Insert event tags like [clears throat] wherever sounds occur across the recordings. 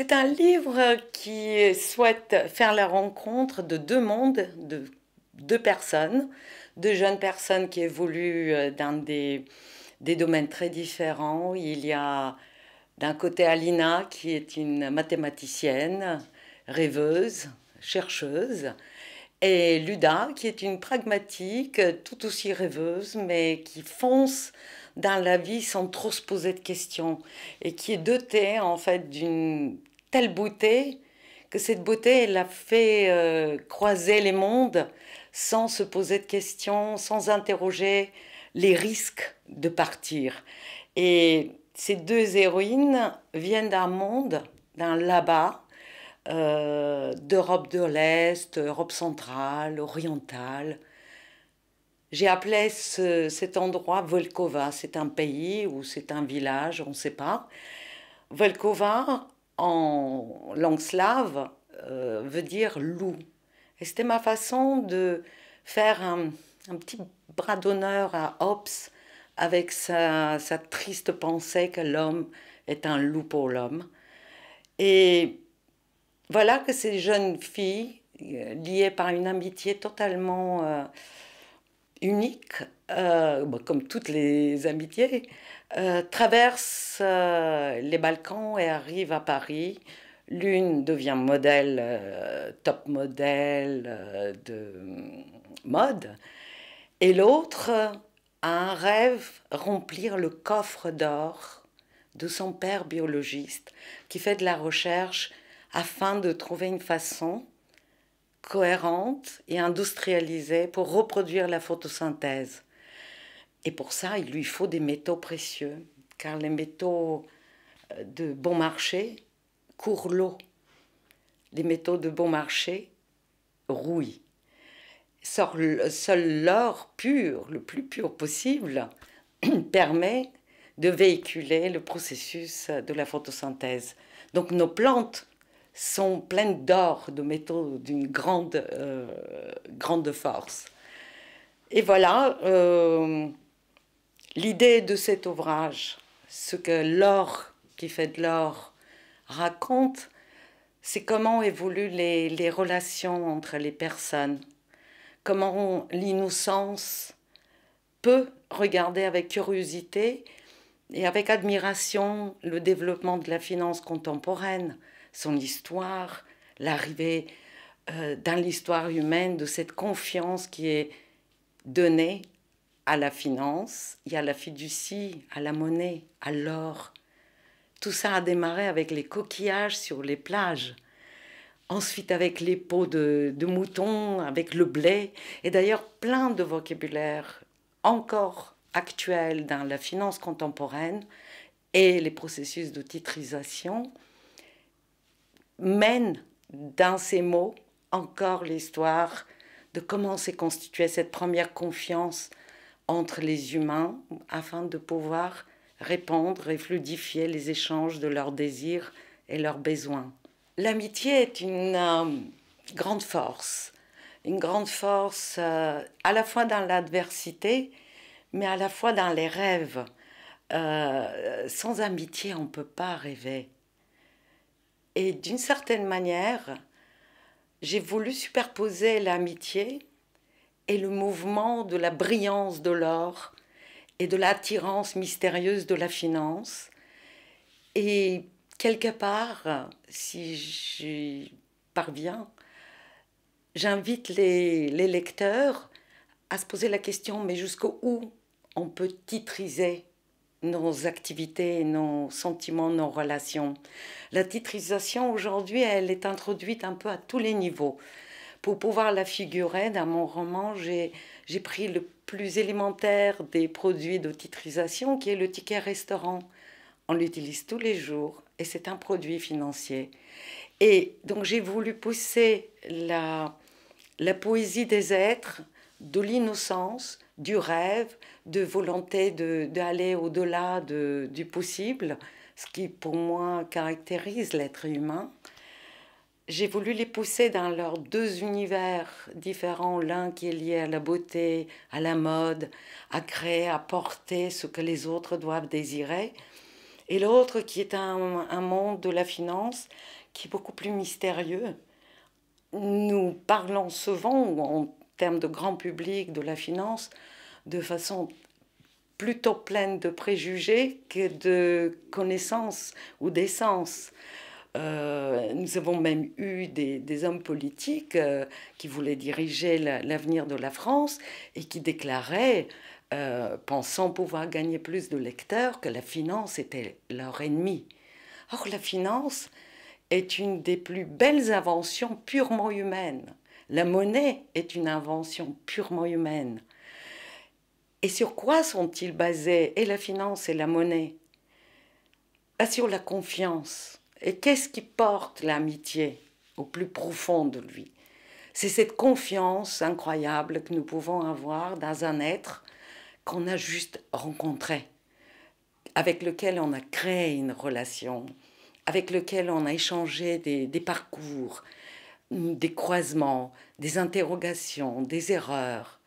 C'est un livre qui souhaite faire la rencontre de deux mondes, de deux personnes, de jeunes personnes qui évoluent euh, dans des, des domaines très différents. Il y a d'un côté Alina qui est une mathématicienne, rêveuse, chercheuse, et Luda, qui est une pragmatique tout aussi rêveuse, mais qui fonce dans la vie sans trop se poser de questions, et qui est dotée en fait d'une telle beauté que cette beauté, l'a fait euh, croiser les mondes sans se poser de questions, sans interroger les risques de partir. Et ces deux héroïnes viennent d'un monde, d'un là-bas, euh, d'Europe de l'Est, Europe centrale, orientale. J'ai appelé cet endroit Volkova. C'est un pays ou c'est un village, on ne sait pas. Volkova, en langue slave euh, veut dire loup. Et c'était ma façon de faire un, un petit bras d'honneur à Hobbes avec sa, sa triste pensée que l'homme est un loup pour l'homme. Et voilà que ces jeunes filles, euh, liées par une amitié totalement... Euh, unique, euh, bah, comme toutes les amitiés, euh, traverse euh, les Balkans et arrive à Paris. L'une devient modèle, top modèle de mm, mode, et l'autre a un rêve, remplir le coffre d'or de son père biologiste, qui fait de la recherche afin de trouver une façon cohérente et industrialisée pour reproduire la photosynthèse. Et pour ça, il lui faut des métaux précieux, car les métaux euh, de bon marché courent l'eau. Les métaux de bon marché rouillent. Seul l'or pur, le plus pur possible, [clears throat] permet de véhiculer le processus de la photosynthèse. Donc nos plantes sont pleines d'or, de métaux d'une grande, euh, grande force. Et voilà euh, l'idée de cet ouvrage, ce que l'or qui fait de l'or raconte, c'est comment évoluent les, les, relations entre les personnes, comment l'innocence peut regarder avec curiosité et avec admiration le développement de la finance contemporaine, son histoire, l'arrivée euh, dans l'histoire humaine de cette confiance qui est donnée à la finance y à la fiducie, à la monnaie, à l'or. Tout ça a démarré avec les coquillages sur les plages. Ensuite, avec les peaux de, de moutons, avec le blé, et d'ailleurs plein de vocabulaire encore actuel dans la finance contemporaine et les processus de titrisation mène dans ces mots encore l'histoire de comment s'est constituée cette première confiance entre les humains afin de pouvoir répandre et fluidifier les échanges de leurs désirs et leurs besoins. L'amitié est une euh, grande force, une grande force euh, à la fois dans l'adversité, mais à la fois dans les rêves. Euh, sans amitié, on ne peut pas rêver. Et d'une certaine manière, j'ai voulu superposer l'amitié et le mouvement de la brillance de l'or et de l'attirance mystérieuse de la finance. Et quelque part, si je parviens, j'invite les, les, lecteurs à se poser la question, mais jusqu'où on peut titriser nos activités, nos sentiments, nos relations. La titrisation aujourd'hui, elle est introduite un peu à tous les niveaux. Pour pouvoir la figurer dans mon roman, j'ai pris le plus élémentaire des produits de titrisation qui est le ticket restaurant. On l'utilise tous les jours et c'est un produit financier. Et donc j'ai voulu pousser la, la poésie des êtres de l'innocence du rêve, de volonté d'aller au-delà de, du possible, ce qui pour moi caractérise l'être humain. J'ai voulu les pousser dans leurs deux univers différents, l'un qui est lié à la beauté, à la mode, à créer, à porter ce que les autres doivent désirer, et l'autre qui est un, monde de la finance qui est beaucoup plus mystérieux. Nous parlons souvent, en termes de grand public, de la finance, de façon plutôt pleine de préjugés que de connaissances ou d'essence. Euh, nous avons même eu des, hommes politiques euh, qui voulaient diriger l'avenir de la France et qui déclaraient, euh, pensant pouvoir gagner plus de lecteurs, que la finance était leur ennemi. Or, la finance est une des plus belles inventions purement humaines. La monnaie est une invention purement humaine. Et sur quoi sont-ils basés, et la finance et la monnaie bah, Sur la confiance. Et qu'est-ce qui porte l'amitié au plus profond de lui C'est cette confiance incroyable que nous pouvons avoir dans un être qu'on a juste rencontré, avec lequel on a créé une relation, avec lequel on a échangé des parcours, des croisements, des interrogations, des erreurs.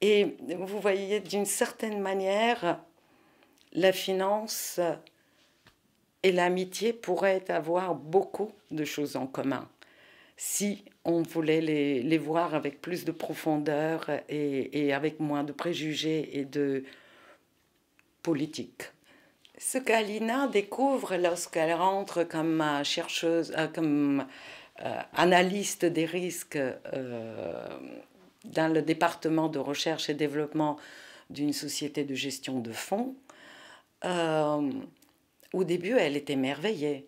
Et vous voyez, d'une certaine manière, la finance et l'amitié pourraient avoir beaucoup de choses en commun si on voulait les, voir avec plus de profondeur et, et avec moins de préjugés et de politique. Ce qu'Alina découvre lorsqu'elle rentre comme chercheuse, euh, comme euh, analyste des risques euh, dans le département de recherche et développement d'une société de gestion de fonds, euh, au début, elle était émerveillée.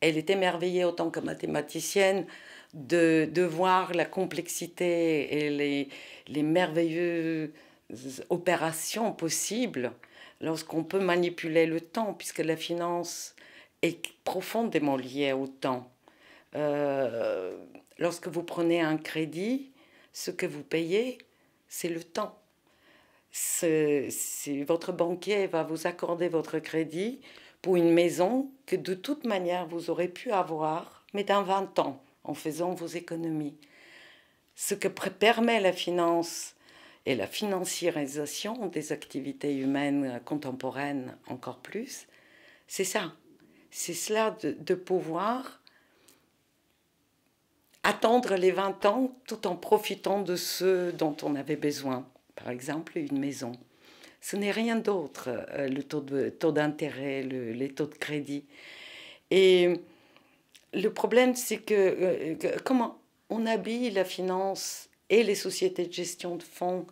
Elle était émerveillée autant que mathématicienne de, voir la complexité et les, les merveilleuses opérations possibles lorsqu'on peut manipuler le temps, puisque la finance est profondément liée au temps. Euh, lorsque vous prenez un crédit, ce que vous payez, c'est le temps. votre banquier va vous accorder votre crédit pour une maison que de toute manière vous aurez pu avoir, mais dans 20 ans, en faisant vos économies. Ce que permet la finance et la financiarisation des activités humaines contemporaines encore plus, c'est ça. C'est cela de pouvoir attendre les 20 ans tout en profitant de ce dont on avait besoin, par exemple une maison. Ce n'est rien d'autre, euh, le taux d'intérêt, le, les taux de crédit. Et le problème, c'est euh, que, comment on habille la finance et les sociétés de gestion de fonds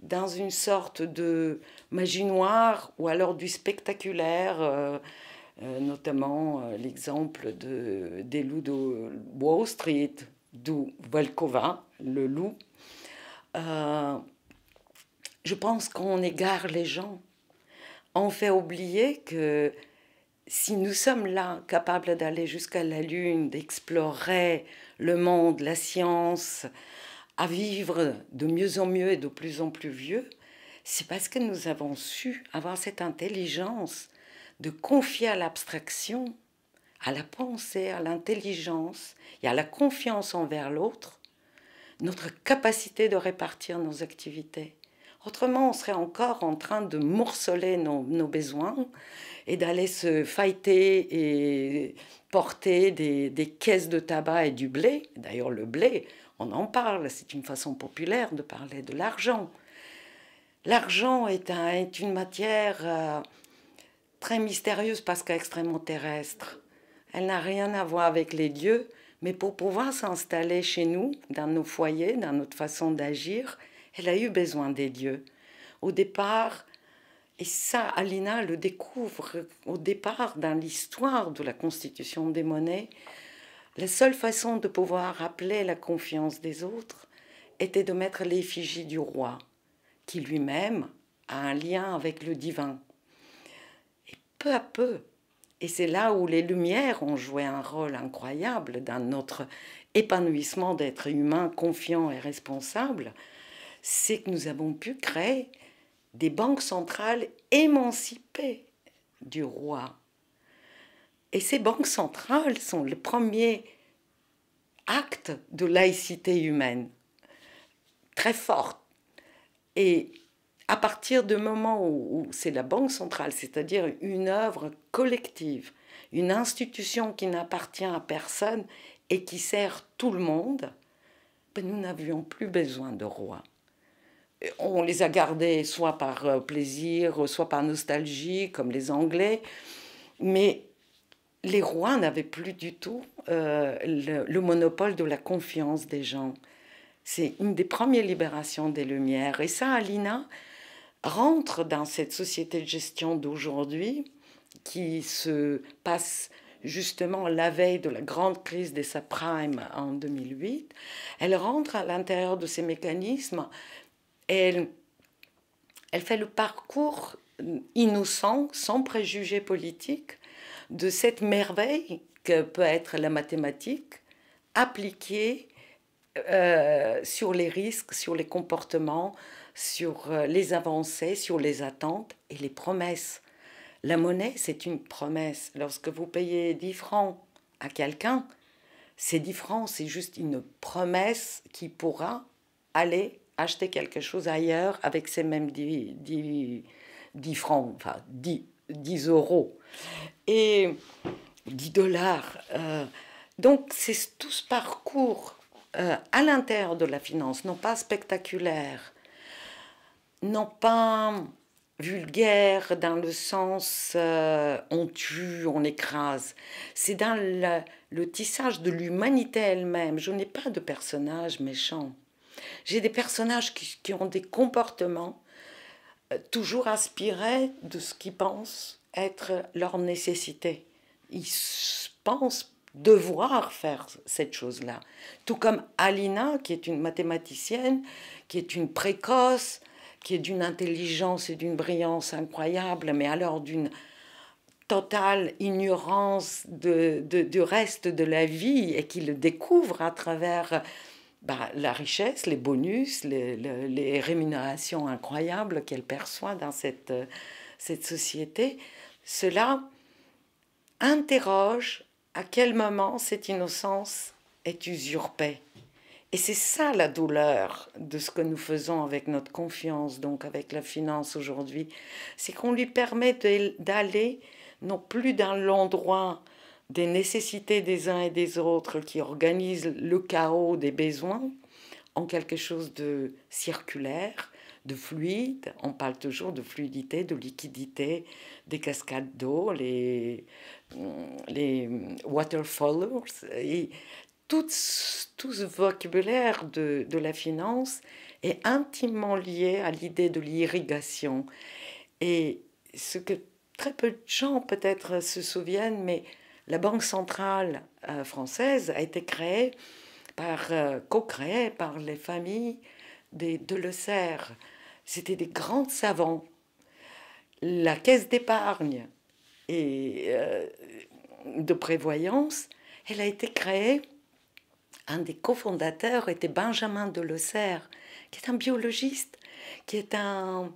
dans une sorte de magie noire ou alors du spectaculaire. Euh, euh, notamment euh, l'exemple des loups de Wall Street, d'où Volkova, le loup. Euh, je pense qu'on égare les gens. On fait oublier que si nous sommes là, capables d'aller jusqu'à la Lune, d'explorer le monde, la science, à vivre de mieux en mieux et de plus en plus vieux, c'est parce que nous avons su avoir cette intelligence de confier à l'abstraction, à la pensée, à l'intelligence et à la confiance envers l'autre notre capacité de répartir nos activités. Autrement, on serait encore en train de morceler nos, besoins et d'aller se fighter et porter des, caisses de tabac et du blé. D'ailleurs, le blé, on en parle, c'est une façon populaire de parler de l'argent. L'argent est, un, est, une matière... Euh, très mystérieuse parce qu'extrêmement terrestre. Elle n'a rien à voir avec les dieux, mais pour pouvoir s'installer chez nous, dans nos foyers, dans notre façon d'agir, elle a eu besoin des dieux. Au départ, et ça, Alina le découvre au départ dans l'histoire de la constitution des monnaies, la seule façon de pouvoir appeler la confiance des autres était de mettre l'effigie du roi, qui lui-même a un lien avec le divin peu à peu. Et c'est là où les lumières ont joué un rôle incroyable dans notre épanouissement d'être humain confiant et responsable, c'est que nous avons pu créer des banques centrales émancipées du roi. Et ces banques centrales sont le premier acte de laïcité humaine, très forte. Et à partir du moment où, c'est la Banque centrale, c'est-à-dire une œuvre collective, une institution qui n'appartient à personne et qui sert tout le monde, ben, nous n'avions plus besoin de rois. On les a gardés soit par euh, plaisir, soit par nostalgie, comme les Anglais, mais les rois n'avaient plus du tout euh, le, monopole de la confiance des gens. C'est une des premières libérations des Lumières. Et ça, Alina, rentre dans cette société de gestion d'aujourd'hui qui se passe justement la veille de la grande crise des subprimes en 2008, elle rentre à l'intérieur de ces mécanismes elle, elle fait le parcours innocent, sans préjugés politique, de cette merveille que peut être la mathématique appliquée euh, sur les risques, sur les comportements, sur euh, les avancées, sur les attentes et les promesses. La monnaie, c'est une promesse. Lorsque vous payez 10 francs à quelqu'un, ces 10 francs, c'est juste une promesse qui pourra aller acheter quelque chose ailleurs avec ces mêmes 10, francs, enfin 10, 10, euros. Et 10 dollars. Euh, donc c'est tout ce parcours euh, à l'intérieur de la finance, non pas spectaculaire, non pas vulgaire dans le sens euh, on tue, on écrase. C'est dans le, tissage de l'humanité elle-même. Je n'ai pas de personnages méchants. J'ai des personnages qui, ont des comportements euh, toujours aspirés de ce qu'ils pensent être leur nécessité. Ils pensent devoir faire cette chose-là. Tout comme Alina, qui est une mathématicienne, qui est une précoce, qui est d'une intelligence et d'une brillance incroyable, mais alors d'une totale ignorance du reste de la vie et qui le découvre à travers bah, la richesse, les bonus, les, rémunérations incroyables qu'elle perçoit dans cette, cette société. Cela interroge à quel moment cette innocence est usurpée. Et c'est ça la douleur de ce que nous faisons avec notre confiance, donc avec la finance aujourd'hui, c'est qu'on lui permet d'aller non plus dans l'endroit des nécessités des uns et des autres qui organisent le chaos des besoins en quelque chose de circulaire, de fluide. On parle toujours de fluidité, de liquidité, des cascades d'eau, les, mm, les mm, waterfalls Et tout, ce vocabulaire de, la finance est intimement lié à l'idée de l'irrigation. Et ce que très peu de gens peut-être se souviennent, mais la Banque centrale euh, française a été créée par, euh, co-créée par les familles de Le Serre. C'était des grands savants. La caisse d'épargne et euh, de prévoyance, elle a été créée. Un des cofondateurs était Benjamin de Delessert, qui est un biologiste, qui est un,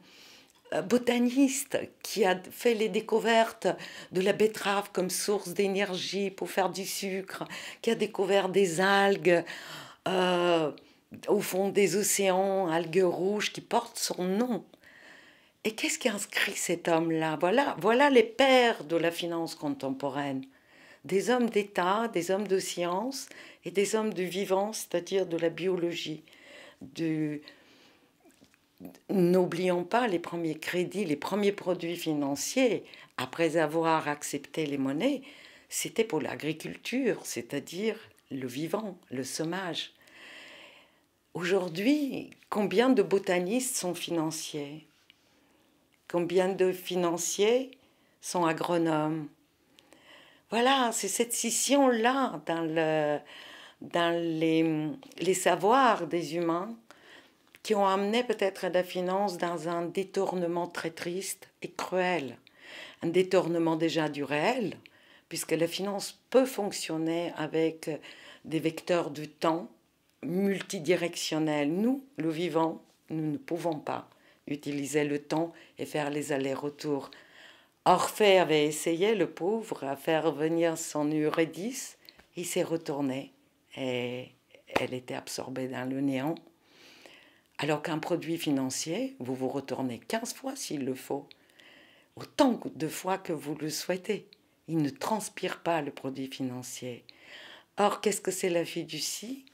botaniste qui a fait les découvertes de la betterave comme source d'énergie pour faire du sucre, qui a découvert des algues. Euh, au fond des océans, algues rouges qui portent son nom. Et qu'est-ce qui inscrit cet homme-là voilà, voilà les pères de la finance contemporaine. Des hommes d'État, des hommes de science et des hommes du vivant, c'est-à-dire de la biologie. Du... N'oublions pas les premiers crédits, les premiers produits financiers, après avoir accepté les monnaies, c'était pour l'agriculture, c'est-à-dire le vivant, le sommage. Aujourd'hui, combien de botanistes sont financiers Combien de financiers sont agronomes Voilà, c'est cette scission-là dans, les, les savoirs des humains qui ont amené peut-être la finance dans un détournement très triste et cruel. Un détournement déjà du réel, puisque la finance peut fonctionner avec des vecteurs du temps multidirectionnel. Nous, le vivant, nous ne pouvons pas utiliser le temps et faire les allers-retours. Orphée avait essayé, le pauvre, à faire venir son Eurydice. Il s'est retourné et elle était absorbée dans le néant. Alors qu'un produit financier, vous vous retournez 15 fois s'il le faut, autant de fois que vous le souhaitez. Il ne transpire pas le produit financier. Or, qu'est-ce que c'est la fiducie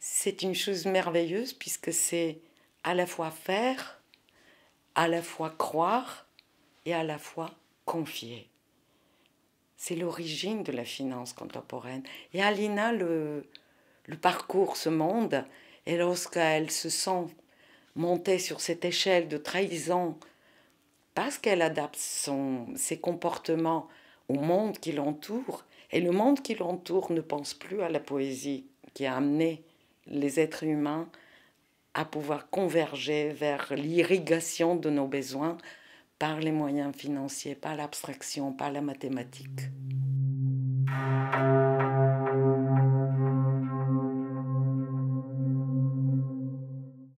c'est une chose merveilleuse puisque c'est à la fois faire, à la fois croire et à la fois confier. C'est l'origine de la finance contemporaine. Et Alina le, le parcourt ce monde et lorsqu'elle se sent montée sur cette échelle de trahison, parce qu'elle adapte ses comportements au monde qui l'entoure, et le monde qui l'entoure ne pense plus à la poésie qui a amené les êtres humains à pouvoir converger vers l'irrigation de nos besoins par les moyens financiers, par l'abstraction, par la mathématique.